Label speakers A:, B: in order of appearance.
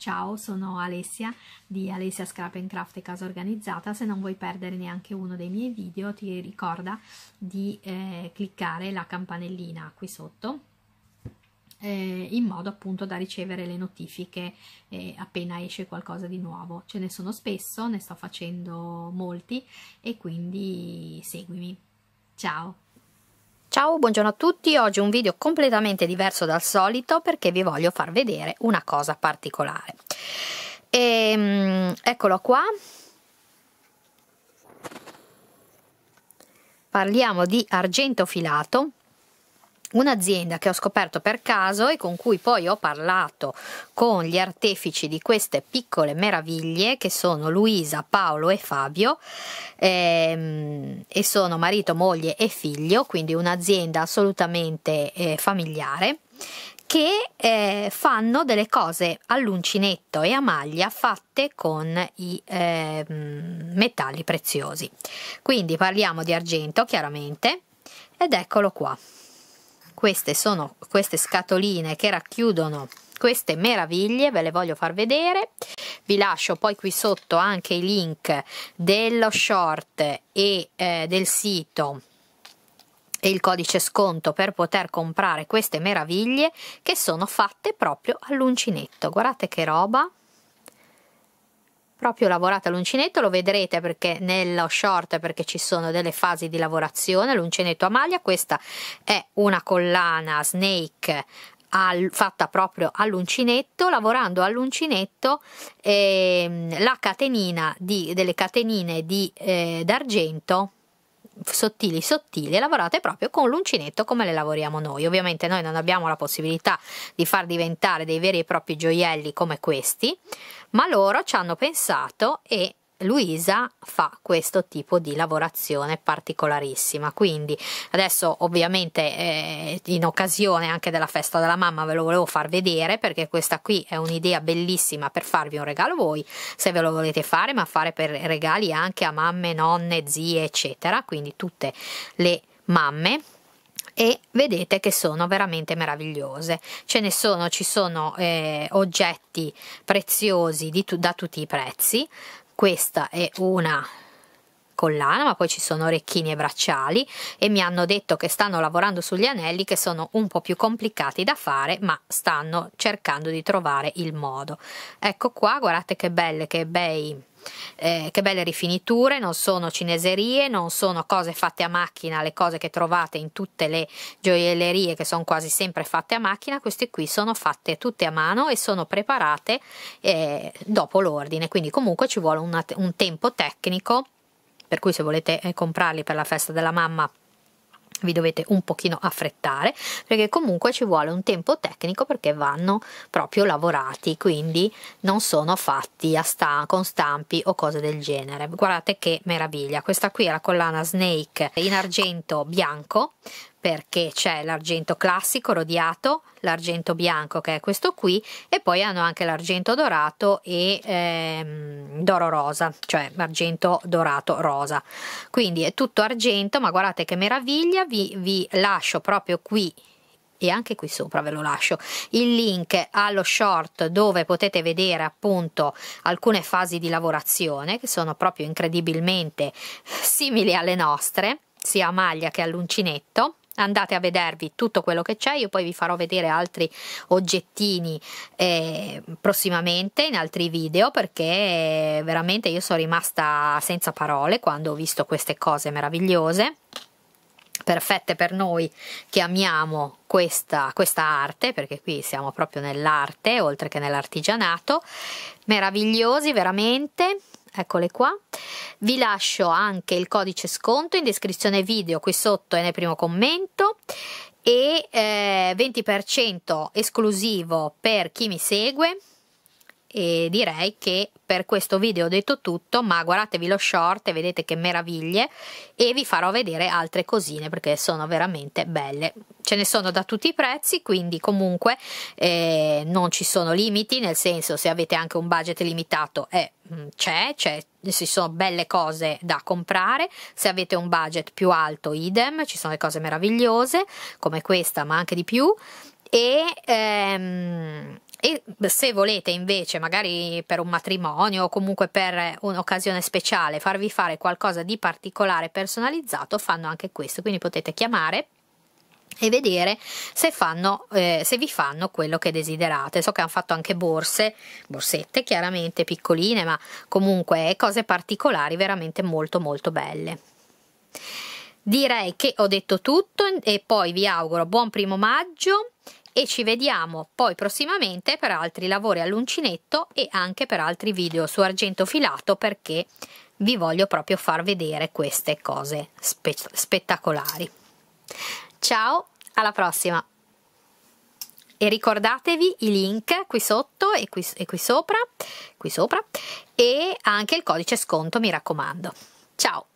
A: Ciao, sono Alessia di Alessia Scrap and Craft e Casa Organizzata. Se non vuoi perdere neanche uno dei miei video, ti ricorda di eh, cliccare la campanellina qui sotto eh, in modo appunto da ricevere le notifiche eh, appena esce qualcosa di nuovo. Ce ne sono spesso, ne sto facendo molti e quindi seguimi. Ciao! Ciao, buongiorno a tutti, oggi un video completamente diverso dal solito perché vi voglio far vedere una cosa particolare. E, ehm, eccolo qua. Parliamo di argento filato un'azienda che ho scoperto per caso e con cui poi ho parlato con gli artefici di queste piccole meraviglie che sono Luisa, Paolo e Fabio ehm, e sono marito, moglie e figlio, quindi un'azienda assolutamente eh, familiare che eh, fanno delle cose all'uncinetto e a maglia fatte con i eh, metalli preziosi. Quindi parliamo di argento chiaramente ed eccolo qua queste sono queste scatoline che racchiudono queste meraviglie ve le voglio far vedere vi lascio poi qui sotto anche i link dello short e eh, del sito e il codice sconto per poter comprare queste meraviglie che sono fatte proprio all'uncinetto guardate che roba proprio lavorata l'uncinetto, lo vedrete perché nello short perché ci sono delle fasi di lavorazione, l'uncinetto a maglia, questa è una collana snake al, fatta proprio all'uncinetto, lavorando all'uncinetto eh, la catenina di, delle catenine di, eh, d'argento sottili sottili lavorate proprio con l'uncinetto come le lavoriamo noi ovviamente noi non abbiamo la possibilità di far diventare dei veri e propri gioielli come questi ma loro ci hanno pensato e Luisa fa questo tipo di lavorazione particolarissima. Quindi adesso ovviamente eh, in occasione anche della festa della mamma ve lo volevo far vedere perché questa qui è un'idea bellissima per farvi un regalo voi se ve lo volete fare, ma fare per regali anche a mamme, nonne, zie, eccetera, quindi tutte le mamme e vedete che sono veramente meravigliose ce ne sono ci sono eh, oggetti preziosi tu, da tutti i prezzi questa è una collana, ma poi ci sono orecchini e bracciali e mi hanno detto che stanno lavorando sugli anelli che sono un po' più complicati da fare, ma stanno cercando di trovare il modo. Ecco qua, guardate che belle, che bei eh, che belle rifiniture, non sono cineserie, non sono cose fatte a macchina, le cose che trovate in tutte le gioiellerie che sono quasi sempre fatte a macchina, queste qui sono fatte tutte a mano e sono preparate eh, dopo l'ordine, quindi comunque ci vuole una, un tempo tecnico per cui se volete eh, comprarli per la festa della mamma vi dovete un pochino affrettare perché comunque ci vuole un tempo tecnico perché vanno proprio lavorati quindi non sono fatti sta con stampi o cose del genere guardate che meraviglia questa qui è la collana snake in argento bianco perché c'è l'argento classico rodiato, l'argento bianco che è questo qui e poi hanno anche l'argento dorato e ehm, d'oro rosa, cioè argento dorato rosa. Quindi è tutto argento, ma guardate che meraviglia, vi, vi lascio proprio qui e anche qui sopra ve lo lascio il link allo short dove potete vedere appunto alcune fasi di lavorazione che sono proprio incredibilmente simili alle nostre sia a maglia che all'uncinetto andate a vedervi tutto quello che c'è, io poi vi farò vedere altri oggettini eh, prossimamente in altri video perché veramente io sono rimasta senza parole quando ho visto queste cose meravigliose perfette per noi che amiamo questa, questa arte, perché qui siamo proprio nell'arte, oltre che nell'artigianato, meravigliosi veramente, eccole qua. Vi lascio anche il codice sconto in descrizione video qui sotto e nel primo commento e eh, 20% esclusivo per chi mi segue e direi che per questo video ho detto tutto ma guardatevi lo short e vedete che meraviglie e vi farò vedere altre cosine perché sono veramente belle ce ne sono da tutti i prezzi quindi comunque eh, non ci sono limiti nel senso se avete anche un budget limitato eh, mm, c'è, c'è ci sono belle cose da comprare se avete un budget più alto idem ci sono le cose meravigliose come questa ma anche di più e ehm, e se volete invece, magari per un matrimonio o comunque per un'occasione speciale, farvi fare qualcosa di particolare personalizzato, fanno anche questo. Quindi potete chiamare e vedere se, fanno, eh, se vi fanno quello che desiderate. So che hanno fatto anche borse, borsette chiaramente piccoline, ma comunque cose particolari veramente molto molto belle. Direi che ho detto tutto e poi vi auguro buon primo maggio e ci vediamo poi prossimamente per altri lavori all'uncinetto e anche per altri video su argento filato perché vi voglio proprio far vedere queste cose spe spettacolari. Ciao, alla prossima! E ricordatevi i link qui sotto e qui, e qui sopra, qui sopra e anche il codice sconto mi raccomando. Ciao!